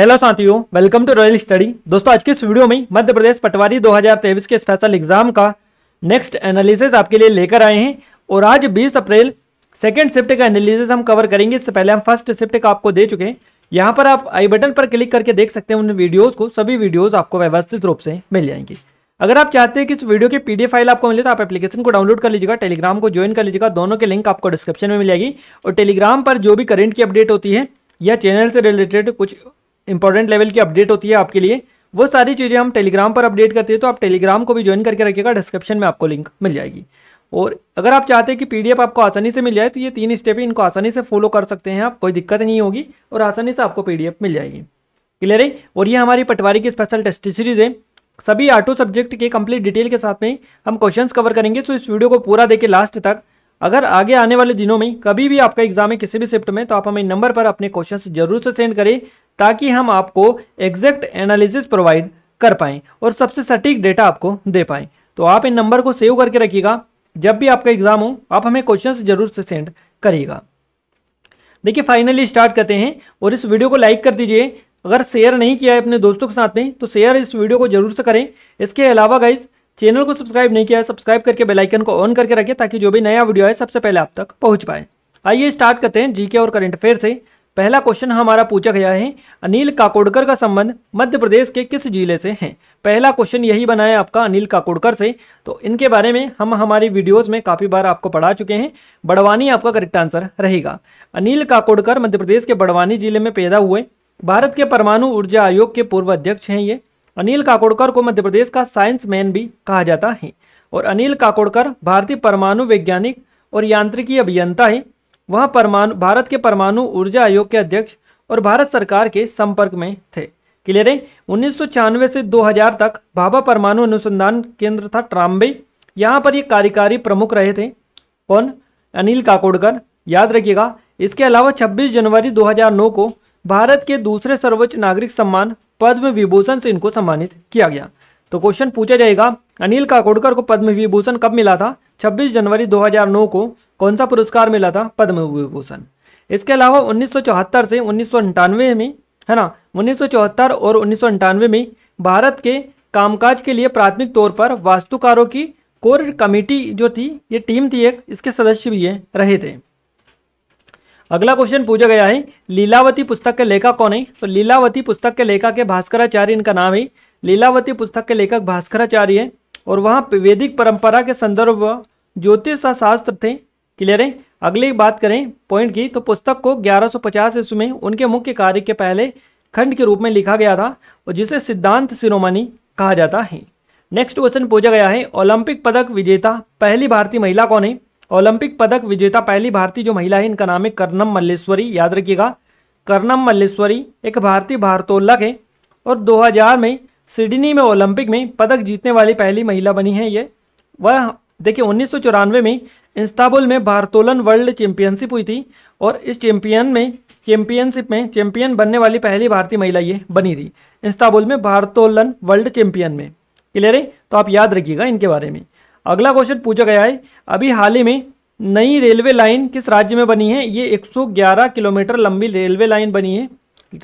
hello साथियों welcome to royal study दोस्तों आज के इस वीडियो में मध्य प्रदेश पटवारी 2023 के स्पेशल एग्जाम का नेक्स्ट एनालिसिस आपके लिए लेकर आए हैं और आज 20 अप्रैल सेकंड शिफ्ट का एनालिसिस हम कवर करेंगे इससे पहले हम फर्स्ट शिफ्ट का आपको दे चुके हैं यहाँ पर आप आई बटन पर क्लिक करके देख सकते हैं उन वीडियोज़ को सभी वीडियोज़ आपको व्यवस्थित रूप से मिल जाएंगी अगर आप चाहते हैं कि इस वीडियो की पीडीएफ फाइल आपको मिले तो आप एप्लीकेशन को डाउनलोड कर लीजिएगा टेलीग्राम को ज्वाइन कर लीजिएगा दोनों के लिंक आपको डिस्क्रिप्शन में मिल जाएगी और टेलीग्राम पर जो भी करेंट की अपडेट होती है या चैनल से रिलेटेड कुछ इंपॉर्टेंट लेवल की अपडेट होती है आपके लिए वो सारी चीज़ें हम टेलीग्राम पर अपडेट करते हैं तो आप टेलीग्राम को भी ज्वाइन करके रखिएगा डिस्क्रिप्शन में आपको लिंक मिल जाएगी और अगर आप चाहते हैं कि पीडीएफ आपको आसानी से मिल जाए तो ये तीन स्टेप है इनको आसानी से फॉलो कर सकते हैं आप कोई दिक्कत नहीं होगी और आसानी से आपको पीडीएफ मिल जाएगी क्लियर है और ये हमारी पटवारी की स्पेशल टेस्ट सीरीज है सभी आठों सब्जेक्ट के कंप्लीट डिटेल के साथ में हम क्वेश्चन कवर करेंगे तो इस वीडियो को पूरा देखें लास्ट तक अगर आगे आने वाले दिनों में कभी भी आपका एग्जाम है किसी भी शिफ्ट में तो आप हमें नंबर पर अपने क्वेश्चन जरूर से सेंड करें ताकि हम आपको एग्जैक्ट एनालिसिस प्रोवाइड कर पाएँ और सबसे सटीक डेटा आपको दे पाएँ तो आप इन नंबर को सेव करके रखिएगा जब भी आपका एग्ज़ाम हो आप हमें क्वेश्चन जरूर से सेंड करिएगा देखिए फाइनली स्टार्ट करते हैं और इस वीडियो को लाइक कर दीजिए अगर शेयर नहीं किया है अपने दोस्तों के साथ में तो शेयर इस वीडियो को जरूर से करें इसके अलावा गाइज चैनल को सब्सक्राइब नहीं किया है सब्सक्राइब करके बेल आइकन को ऑन करके रखें ताकि जो भी नया वीडियो है सबसे पहले आप तक पहुंच पाए आइए स्टार्ट करते हैं जीके और करंट अफेयर से पहला क्वेश्चन हमारा पूछा गया है अनिल काकोडकर का संबंध मध्य प्रदेश के किस जिले से है पहला क्वेश्चन यही बना है आपका अनिल काकोडकर से तो इनके बारे में हम हमारी वीडियोस में काफ़ी बार आपको पढ़ा चुके हैं बड़वानी आपका करेक्ट आंसर रहेगा अनिल काकोडकर मध्य प्रदेश के बड़वानी जिले में पैदा हुए भारत के परमाणु ऊर्जा आयोग के पूर्व अध्यक्ष हैं ये अनिल काकोडकर को मध्य प्रदेश का साइंस मैन भी कहा जाता है और अनिल काकोडकर भारतीय परमाणु वैज्ञानिक और यांत्रिकी अभियंता है वह परमाणु भारत के परमाणु ऊर्जा आयोग के अध्यक्ष और भारत सरकार के संपर्क में थे क्लियर है उन्नीस से 2000 तक भाभा परमाणु अनुसंधान केंद्र था ट्राम्बे यहाँ पर ये कार्यकारी प्रमुख रहे थे कौन अनिल काकोडकर याद रखिएगा इसके अलावा 26 जनवरी 2009 को भारत के दूसरे सर्वोच्च नागरिक सम्मान पद्म विभूषण से इनको सम्मानित किया गया तो क्वेश्चन पूछा जाएगा अनिल काकोडकर को पद्म विभूषण कब मिला था छब्बीस जनवरी दो को कौन सा पुरस्कार मिला था पद्म विभूषण इसके अलावा उन्नीस से उन्नीस में है ना उन्नीस और उन्नीस में भारत के कामकाज के लिए प्राथमिक तौर पर वास्तुकारों की कोर कमेटी जो थी ये टीम थी एक इसके सदस्य भी है, रहे थे अगला क्वेश्चन पूछा गया है लीलावती पुस्तक के लेखक कौन है तो लीलावती पुस्तक के लेखक के भास्कराचार्य इनका नाम है लीलावती पुस्तक के लेखक भास्कराचार्य है और वहाँ वैदिक परंपरा के संदर्भ ज्योतिष शास्त्र थे क्लियर है अगले बात करें पॉइंट की तो पुस्तक को 1150 ईस्वी में उनके मुख्य कार्य के पहले खंड के रूप में लिखा गया था और जिसे सिद्धांत शिरोमणि कहा जाता है नेक्स्ट क्वेश्चन पूछा गया है ओलंपिक पदक विजेता पहली भारतीय महिला कौन है ओलंपिक पदक विजेता पहली भारतीय जो महिला है इनका नाम है कर्णम मल्लेश्वरी याद रखिएगा कर्णम मल्लेश्वरी एक भारतीय भारतोल्लक है और 2000 में सिडनी में ओलंपिक में पदक जीतने वाली पहली महिला बनी है ये वह देखिए उन्नीस में इंस्ताबुल में भारतोलन वर्ल्ड चैंपियनशिप हुई थी और इस चैंपियन में चैंपियनशिप में चैंपियन बनने वाली पहली भारतीय महिला ये बनी थी इंस्ताबुल में भारतोलन वर्ल्ड चैंपियन में क्लियर है तो आप याद रखिएगा इनके बारे में अगला क्वेश्चन पूछा गया है अभी हाल ही में नई रेलवे लाइन किस राज्य में बनी है ये 111 किलोमीटर लंबी रेलवे लाइन बनी है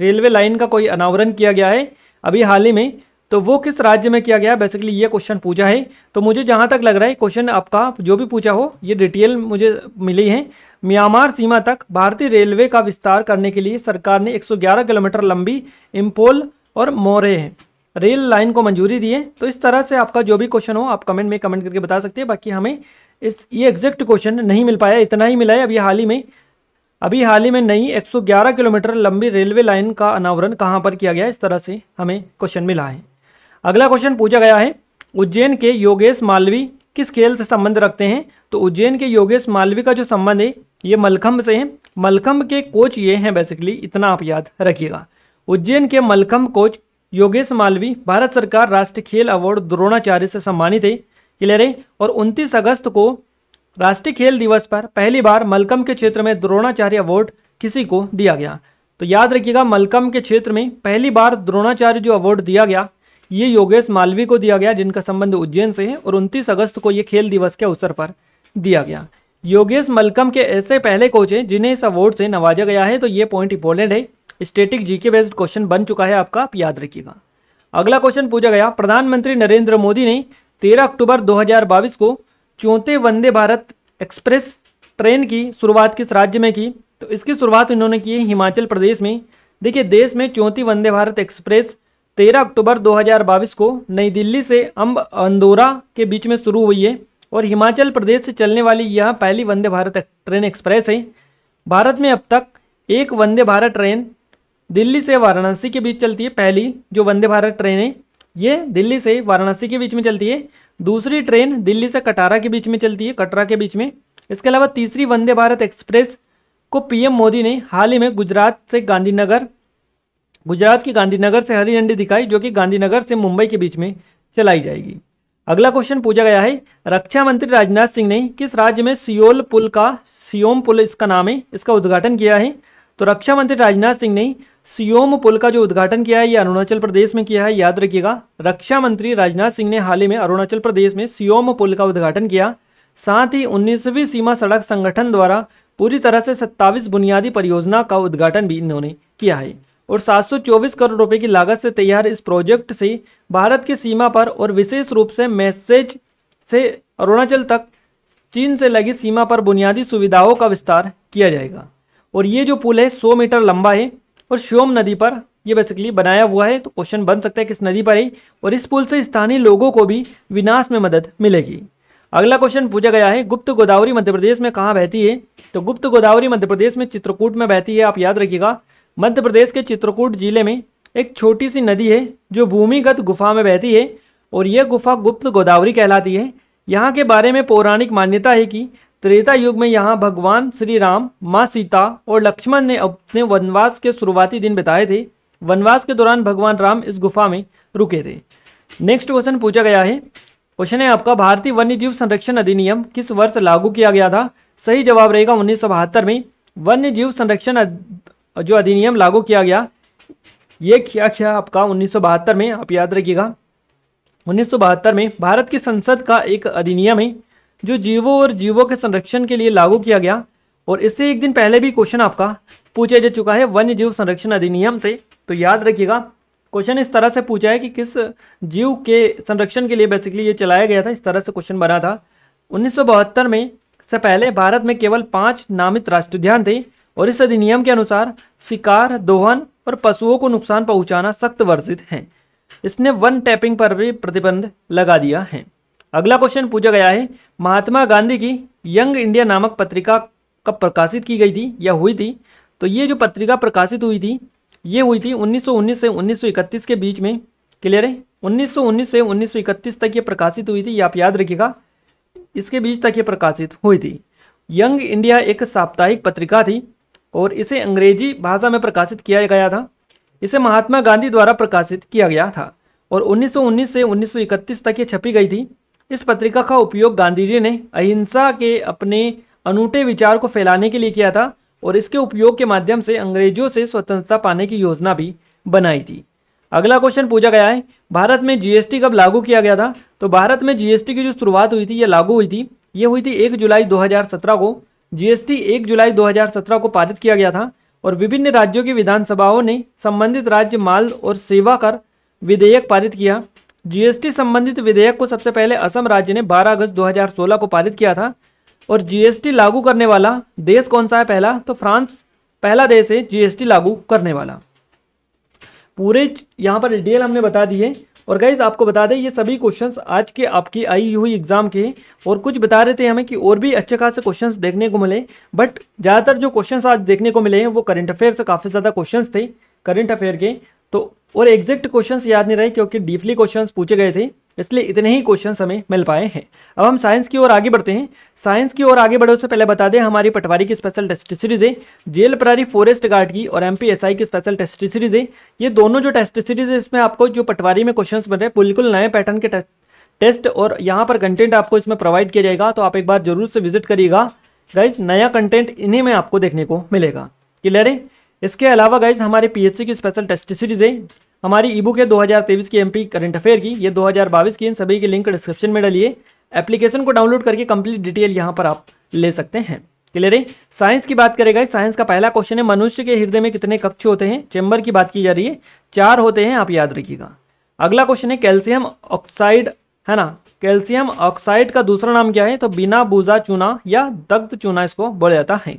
रेलवे लाइन का कोई अनावरण किया गया है अभी हाल ही में तो वो किस राज्य में किया गया बेसिकली ये क्वेश्चन पूछा है तो मुझे जहाँ तक लग रहा है क्वेश्चन आपका जो भी पूछा हो ये डिटेल मुझे मिली है म्यांमार सीमा तक भारतीय रेलवे का विस्तार करने के लिए सरकार ने 111 किलोमीटर लंबी इम्पोल और मोरे रेल लाइन को मंजूरी दी है तो इस तरह से आपका जो भी क्वेश्चन हो आप कमेंट में कमेंट करके बता सकते हैं बाकी हमें इस ये एग्जैक्ट क्वेश्चन नहीं मिल पाया इतना ही मिला है अभी हाल ही में अभी हाल ही में नई 111 किलोमीटर लंबी रेलवे लाइन का अनावरण कहाँ पर किया गया इस तरह से हमें क्वेश्चन मिला है अगला क्वेश्चन पूछा गया है उज्जैन के योगेश मालवी किस खेल से संबंध रखते हैं तो उज्जैन के योगेश मालवी का जो संबंध है ये मलखम्ब से है मलखम्ब के कोच ये हैं बेसिकली इतना आप याद रखिएगा उज्जैन के मलखम्ब कोच योगेश मालवी भारत सरकार राष्ट्रीय खेल अवार्ड द्रोणाचार्य से सम्मानित है क्लियर है और 29 अगस्त को राष्ट्रीय खेल दिवस पर पहली बार मलकम के क्षेत्र में द्रोणाचार्य अवार्ड किसी को दिया गया तो याद रखिएगा मलकम के क्षेत्र में पहली बार द्रोणाचार्य जो अवार्ड दिया गया ये योगेश मालवी को दिया गया जिनका संबंध उज्जैन से है और 29 अगस्त को ये खेल दिवस के अवसर पर दिया गया योगेश मलकम के ऐसे पहले कोच हैं जिन्हें इस अवार्ड से नवाजा गया है तो ये पॉइंट इंपॉर्टेंट है स्टेटिक जीके बेस्ड क्वेश्चन बन चुका है आपका आप याद रखिएगा अगला क्वेश्चन पूछा गया प्रधानमंत्री नरेंद्र मोदी ने 13 अक्टूबर 2022 को चौथे वंदे भारत एक्सप्रेस ट्रेन की शुरुआत किस राज्य में की तो इसकी शुरुआत इन्होंने की हिमाचल प्रदेश में देखिए देश में चौथी वंदे भारत एक्सप्रेस तेरह अक्टूबर 2022 को नई दिल्ली से अम्ब अंदोरा के बीच में शुरू हुई है और हिमाचल प्रदेश से चलने वाली यह पहली वंदे भारत ट्रेन एक्सप्रेस है भारत में अब तक एक वंदे भारत ट्रेन दिल्ली से वाराणसी के बीच चलती है पहली जो वंदे भारत ट्रेन है ये दिल्ली से वाराणसी के बीच में चलती है दूसरी ट्रेन दिल्ली से कटारा के बीच में चलती है कटरा के बीच में इसके अलावा तीसरी वंदे भारत एक्सप्रेस को पीएम मोदी ने हाल ही में गुजरात से गांधीनगर गुजरात की गांधीनगर से हरी झंडी दिखाई जो कि गांधीनगर से मुंबई के बीच में चलाई जाएगी अगला क्वेश्चन पूछा गया है रक्षा मंत्री राजनाथ सिंह ने किस राज्य में सियोल पुल का सियोम पुल इसका नाम है इसका उद्घाटन किया है तो रक्षा मंत्री राजनाथ सिंह ने सियोम पुल का जो उद्घाटन किया है ये अरुणाचल प्रदेश में किया है याद रखिएगा रक्षा मंत्री राजनाथ सिंह ने हाल ही में अरुणाचल प्रदेश में सियोम पुल का उद्घाटन किया साथ ही उन्नीसवीं सीमा सड़क संगठन द्वारा पूरी तरह से सत्ताईस बुनियादी परियोजना का उद्घाटन भी इन्होंने किया है और 724 करोड़ रुपए की लागत से तैयार इस प्रोजेक्ट से भारत की सीमा पर और विशेष रूप से मैसेज से अरुणाचल तक चीन से लगी सीमा पर बुनियादी सुविधाओं का विस्तार किया जाएगा और ये जो पुल है 100 मीटर लंबा है और श्योम नदी पर ये बेसिकली बनाया हुआ है तो क्वेश्चन बन सकता है किस नदी पर है और इस पुल से स्थानीय लोगों को भी विनाश में मदद मिलेगी अगला क्वेश्चन पूछा गया है गुप्त गोदावरी मध्य प्रदेश में कहाँ बहती है तो गुप्त गोदावरी मध्य प्रदेश में चित्रकूट में बहती है आप याद रखिएगा मध्य प्रदेश के चित्रकूट जिले में एक छोटी सी नदी है जो भूमिगत गुफा में बहती है और यह गुफा गुप्त गोदावरी कहलाती है यहाँ के बारे में पौराणिक मान्यता है कि त्रेता युग में यहाँ भगवान श्री राम माँ सीता और लक्ष्मण ने अपने वनवास के शुरुआती दिन बिताए थे वनवास के दौरान भगवान राम इस गुफा में रुके थे नेक्स्ट क्वेश्चन पूछा गया है क्वेश्चन है आपका भारतीय वन्यजीव संरक्षण अधिनियम किस वर्ष लागू किया गया था सही जवाब रहेगा उन्नीस में वन्य जीव संरक्षण जो अधिनियम लागू किया गया ये क्या क्या आपका उन्नीस में आप याद रखिएगा उन्नीस में भारत की संसद का एक अधिनियम है जो जीवों और जीवों के संरक्षण के लिए लागू किया गया और इससे एक दिन पहले भी क्वेश्चन आपका पूछा जा चुका है वन्य जीव संरक्षण अधिनियम से तो याद रखिएगा क्वेश्चन इस तरह से पूछा है कि किस जीव के संरक्षण के लिए बेसिकली ये चलाया गया था इस तरह से क्वेश्चन बना था उन्नीस में से पहले भारत में केवल पाँच नामित राष्ट्र उद्यान थे और इस अधिनियम के अनुसार शिकार दोहन और पशुओं को नुकसान पहुंचाना सख्त वर्जित है इसने वन टैपिंग पर भी प्रतिबंध लगा दिया है अगला क्वेश्चन पूछा गया है महात्मा गांधी की यंग इंडिया नामक पत्रिका कब प्रकाशित की गई थी या हुई थी तो ये जो पत्रिका प्रकाशित हुई थी ये हुई थी 1919 से 1931 के बीच में क्लियर है 1919 से 1931 तक ये प्रकाशित हुई थी आप याद रखिएगा इसके बीच तक ये प्रकाशित हुई थी यंग इंडिया एक साप्ताहिक पत्रिका थी और इसे अंग्रेजी भाषा में प्रकाशित किया गया था इसे महात्मा गांधी द्वारा प्रकाशित किया गया था और 1919 से 1931 तक ये छपी गई थी इस पत्रिका का उपयोग गांधी जी ने अहिंसा के अपने अनूठे विचार को फैलाने के लिए किया था और इसके उपयोग के माध्यम से अंग्रेजों से स्वतंत्रता पाने की योजना भी बनाई थी अगला क्वेश्चन पूछा गया है भारत में जीएसटी कब लागू किया गया था तो भारत में जीएसटी की जो शुरुआत हुई थी यह लागू हुई थी ये हुई थी एक जुलाई 2017 को जीएसटी 1 जुलाई 2017 को पारित किया गया था और विभिन्न राज्यों की विधानसभाओं ने संबंधित राज्य माल और सेवा कर विधेयक पारित किया जीएसटी संबंधित विधेयक को सबसे पहले असम राज्य ने 12 अगस्त 2016 को पारित किया था और जीएसटी लागू करने वाला देश कौन सा है पहला तो फ्रांस पहला देश है जीएसटी लागू करने वाला पूरे यहाँ पर डिटेल हमने बता दी है और गाइज आपको बता दें ये सभी क्वेश्चन आज के आपकी आई हुई एग्जाम के और कुछ बता रहे थे हमें कि और भी अच्छे खासे क्वेश्चन देखने को मिले बट ज़्यादातर जो क्वेश्चन आज देखने को मिले हैं वो करंट अफेयर से काफ़ी ज़्यादा क्वेश्चन थे करंट अफेयर के तो और एग्जैक्ट क्वेश्चन याद नहीं रहे क्योंकि डीपली क्वेश्चन पूछे गए थे इसलिए इतने ही क्वेश्चन हमें मिल पाए हैं अब हम साइंस की ओर आगे बढ़ते हैं साइंस की ओर आगे बढ़ो से पहले बता दें हमारी पटवारी की स्पेशल टेस्ट सीरीज है जेल प्रारी फॉरेस्ट गार्ड की और एमपीएसआई की स्पेशल टेस्ट सीरीज है ये दोनों जो टेस्ट सीरीज है इसमें आपको जो पटवारी में क्वेश्चन बन रहे हैं बिल्कुल नए पैटर्न के टेस्ट टेस्ट और यहाँ पर कंटेंट आपको इसमें प्रोवाइड किया जाएगा तो आप एक बार जरूर से विजिट करिएगा गाइज नया कंटेंट इन्हीं में आपको देखने को मिलेगा क्लियर है इसके अलावा गाइज हमारे पीएचसी की स्पेशल टेस्ट सीरीज है हमारी ई बुक है तेईस की एमपी करंट अफेयर की ये 2022 की इन सभी की लिंक डिस्क्रिप्शन में डालिए एप्लीकेशन को डाउनलोड करके कंप्लीट डिटेल यहाँ पर आप ले सकते हैं क्लियर है साइंस की बात करेगा साइंस का पहला क्वेश्चन है मनुष्य के हृदय में कितने कक्ष होते हैं चैम्बर की बात की जा रही है चार होते हैं आप याद रखिएगा अगला क्वेश्चन है कैल्शियम ऑक्साइड है ना कैल्शियम ऑक्साइड का दूसरा नाम क्या है तो बिना बूजा चूना या दग्ध चूना इसको बोला जाता है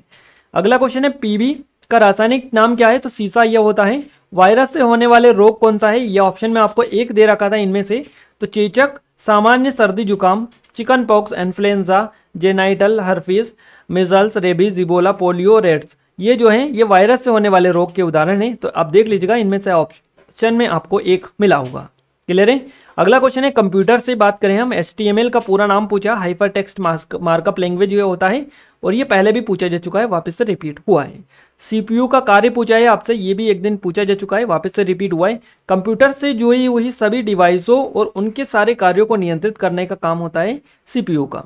अगला क्वेश्चन है पीबी का रासायनिक नाम क्या है तो सीसा यह होता है वायरस से होने वाले रोग कौन सा है यह ऑप्शन में आपको एक दे रखा था इनमें से तो चेचक सामान्य सर्दी जुकाम chicken pox influenza genital herpes measles rabies ebola polio रेड्स ये जो है ये वायरस से होने वाले रोग के उदाहरण है तो आप देख लीजिएगा इनमें से ऑप्शन में आपको एक मिला होगा क्लियर है अगला क्वेश्चन है कंप्यूटर से बात करें हम एस का पूरा नाम पूछा हाइपर टेक्स्ट मार्कअप लैंग्वेज ये होता है और ये पहले भी पूछा जा चुका है वापस से रिपीट हुआ है सीपीयू का कार्य पूछा है आपसे ये भी एक दिन पूछा जा चुका है वापस से रिपीट हुआ है कंप्यूटर से जुड़ी हुई सभी डिवाइसों और उनके सारे कार्यों को नियंत्रित करने का काम होता है सीपीयू का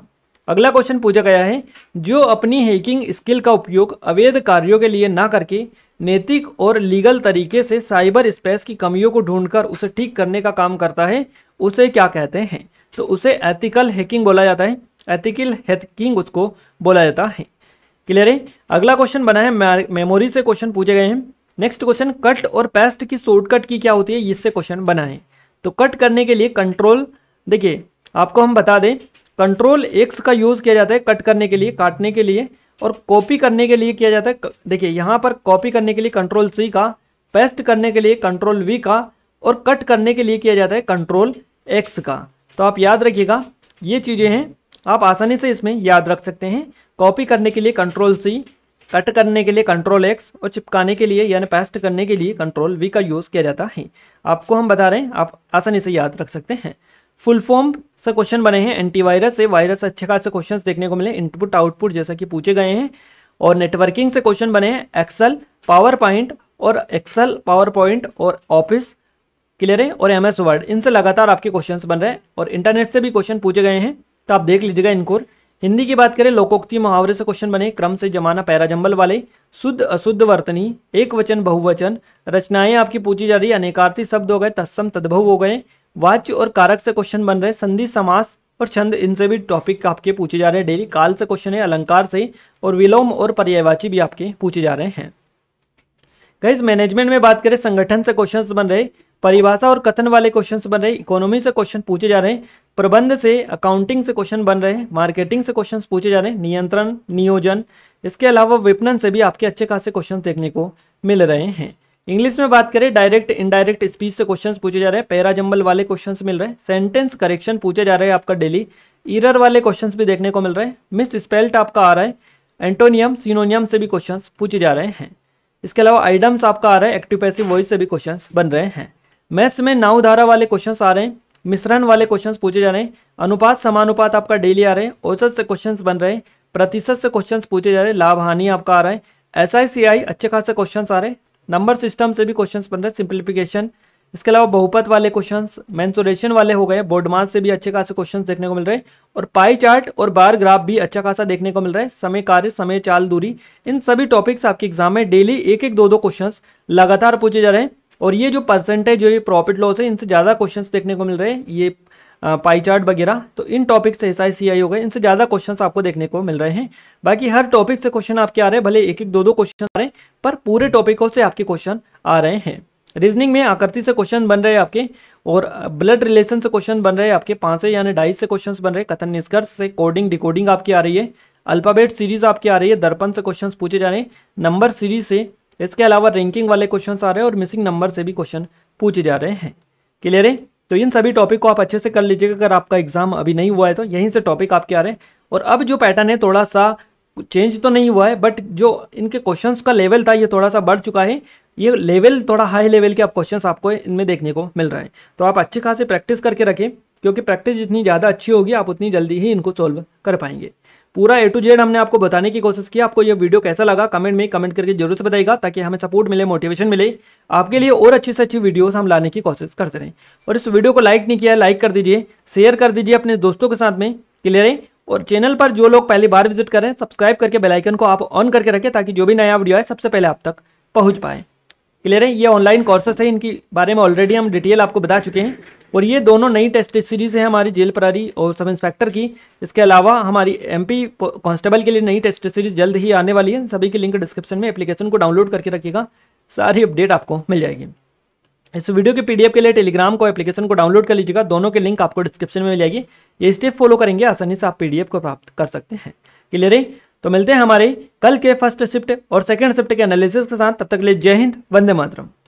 अगला क्वेश्चन पूछा गया है जो अपनी हैकिंग स्किल का उपयोग अवैध कार्यों के लिए ना करके नैतिक और लीगल तरीके से साइबर स्पेस की कमियों को ढूंढकर उसे ठीक करने का काम करता है उसे क्या कहते हैं तो उसे एथिकल हैकिंग बोला जाता है एथिकल हैकिंग उसको बोला जाता है क्लियर है अगला क्वेश्चन बना है मेमोरी से क्वेश्चन पूछे गए हैं नेक्स्ट क्वेश्चन कट और पेस्ट की शॉर्टकट की क्या होती है इससे क्वेश्चन बना है तो कट करने के लिए कंट्रोल देखिए आपको हम बता दें कंट्रोल एक्स का यूज़ किया जाता है कट करने के लिए काटने के लिए और कॉपी करने के लिए किया जाता है देखिए यहाँ पर कॉपी करने के लिए कंट्रोल सी का पेस्ट करने के लिए कंट्रोल वी का और कट करने के लिए किया जाता है कंट्रोल एक्स का तो आप याद रखिएगा ये चीज़ें हैं आप आसानी से इसमें याद रख सकते हैं कॉपी करने के लिए कंट्रोल सी कट करने के लिए कंट्रोल एक्स और चिपकाने के लिए यानी पेस्ट करने के लिए कंट्रोल वी का यूज़ किया जाता है आपको हम बता रहे हैं आप आसानी से याद रख सकते हैं फुल फॉर्म से क्वेश्चन बने हैं एंटीवायरस से वायरस अच्छे खास क्वेश्चन देखने को मिले इनपुट आउटपुट जैसा कि पूछे गए हैं और नेटवर्किंग से क्वेश्चन बने हैं एक्सल पावर पॉइंट और एक्सल पावर पॉइंट और ऑफिस क्लियर है और एम एस वर्ड इनसे लगातार आपके क्वेश्चन बन रहे हैं और इंटरनेट से भी क्वेश्चन पूछे गए हैं तो आप देख लीजिएगा इनको हिंदी की बात करें लोकोक्ति मुहावरे से क्वेश्चन बने क्रम से जमाना पैरा जम्बल वाले शुद्ध अशुद्ध वर्तनी एक वचन बहुवचन रचनाएं आपकी पूछी जा रही अनेकार्थी शब्द हो गए तत्सम तद्भव हो गए वाच्य और कारक से क्वेश्चन बन रहे संधि समास और छंद इनसे भी टॉपिक आपके पूछे जा रहे हैं डेली काल से क्वेश्चन है अलंकार से और विलोम और पर्यायवाची भी आपके पूछे जा रहे हैं गैस मैनेजमेंट में बात करें संगठन से क्वेश्चन बन रहे परिभाषा और कथन वाले क्वेश्चन बन रहे इकोनॉमी से क्वेश्चन पूछे जा रहे हैं प्रबंध से अकाउंटिंग से क्वेश्चन बन रहे हैं मार्केटिंग से क्वेश्चन पूछे जा रहे हैं नियंत्रण नियोजन इसके अलावा विपणन से भी आपके अच्छे खासे क्वेश्चन देखने को मिल रहे हैं इंग्लिश में बात करें डायरेक्ट इनडायरेक्ट स्पीच से क्वेश्चंस पूछे जा रहे हैं पैरा जंबल वाले क्वेश्चंस मिल रहे हैं सेंटेंस करेक्शन पूछे जा रहे हैं आपका डेली इरर वाले क्वेश्चंस भी देखने को मिल रहे हैं मिस स्पेल्ट आपका आ रहा है एंटोनियम सिनोनियम से भी क्वेश्चंस पूछे जा रहे हैं इसके अलावा आइडम्स आपका आ रहा है एक्टिव पैसिव वॉइस से भी क्वेश्चन बन रहे हैं मैथ्स में नाव धारा वाले क्वेश्चन आ रहे हैं मिश्रण वाले क्वेश्चंस पूछे जा रहे हैं अनुपात समानुपात आपका डेली आ रहे हैं औसत से क्वेश्चंस बन रहे हैं प्रतिशत से क्वेश्चंस पूछे जा रहे हैं लाभ हानि आपका आ रहा है एस आई अच्छे खासे क्वेश्चंस आ रहे हैं नंबर सिस्टम से भी क्वेश्चंस बन रहे हैं सिंप्लीफिकेशन इसके अलावा बहुपत वाले क्वेश्चन मैंसोरेशन वाले हो गए बोर्डमास से भी अच्छे खासे क्वेश्चन देखने को मिल रहे हैं और पाई चार्ट और बार ग्राफ भी अच्छा खासा देखने को मिल रहा है समय कार्य समय चाल दूरी इन सभी टॉपिक्स आपके एग्जाम में डेली एक एक दो दो क्वेश्चन लगातार पूछे जा रहे हैं और ये जो परसेंटेज जो ये प्रॉफिट लॉस है इनसे ज़्यादा क्वेश्चंस देखने को मिल रहे हैं ये पाई चार्ट वगैरह तो इन टॉपिक से ऐसा सी आई हो गए इनसे ज़्यादा क्वेश्चंस आपको देखने को मिल रहे हैं बाकी हर टॉपिक से क्वेश्चन आपके आ रहे हैं भले एक एक दो दो क्वेश्चन आ रहे हैं पर पूरे टॉपिकों से आपके क्वेश्चन आ रहे हैं रीजनिंग में आकृति से क्वेश्चन बन रहे हैं आपके और ब्लड रिलेशन से क्वेश्चन बन रहे हैं आपके पांच यानी ढाई से क्वेश्चन बन रहे हैं कथन निष्कर्ष से कोडिंग डिकोडिंग आपकी आ रही है अल्फाबेट सीरीज आपकी आ रही है दर्पण से क्वेश्चन पूछे जा रहे हैं नंबर सीरीज से इसके अलावा रैंकिंग वाले क्वेश्चन आ रहे हैं और मिसिंग नंबर से भी क्वेश्चन पूछे जा रहे हैं क्लियर है तो इन सभी टॉपिक को आप अच्छे से कर लीजिएगा अगर आपका एग्जाम अभी नहीं हुआ है तो यहीं से टॉपिक आपके आ रहे हैं और अब जो पैटर्न है थोड़ा सा चेंज तो नहीं हुआ है बट जो इनके क्वेश्चंस का लेवल था ये थोड़ा सा बढ़ चुका है ये लेवल थोड़ा हाई लेवल के आप क्वेश्चंस आपको इनमें देखने को मिल रहा है तो आप अच्छे खासे प्रैक्टिस करके रखें क्योंकि प्रैक्टिस जितनी ज़्यादा अच्छी होगी आप उतनी जल्दी ही इनको सॉल्व कर पाएंगे पूरा ए टू जेड हमने आपको बताने की कोशिश की आपको यह वीडियो कैसा लगा कमेंट में कमेंट करके जरूर से बताएगा ताकि हमें सपोर्ट मिले मोटिवेशन मिले आपके लिए और अच्छी से अच्छी वीडियोस हम लाने की कोशिश करते रहें और इस वीडियो को लाइक नहीं किया लाइक कर दीजिए शेयर कर दीजिए अपने दोस्तों के साथ में क्लियर है और चैनल पर जो लोग पहली बार विजिट करें सब्सक्राइब करके बेलाइकन को आप ऑन करके रखें ताकि जो भी नया वीडियो आए सबसे पहले आप तक पहुँच पाए क्लियर है ये ऑनलाइन कोर्सेस है इनके बारे में ऑलरेडी हम डिटेल आपको बता चुके हैं और ये दोनों नई टेस्ट सीरीज़ है हमारी जेल प्रारी और सब इंस्पेक्टर की इसके अलावा हमारी एमपी कांस्टेबल के लिए नई टेस्ट सीरीज़ जल्द ही आने वाली है सभी की लिंक डिस्क्रिप्शन में एप्लीकेशन को डाउनलोड करके रखिएगा सारी अपडेट आपको मिल जाएगी इस वीडियो के पीडीएफ के लिए टेलीग्राम को एप्लीकेशन को डाउनलोड कर लीजिएगा दोनों के लिंक आपको डिस्क्रिप्शन में मिल जाएगी ये स्टेप फॉलो करेंगे आसानी से आप पीडीएफ को प्राप्त कर सकते हैं क्लियर है तो मिलते हैं हमारे कल के फर्स्ट शिफ्ट और सेकेंड शिफ्ट के एनालिसिस के साथ तब तक के लिए जय हिंद वंदे मातरम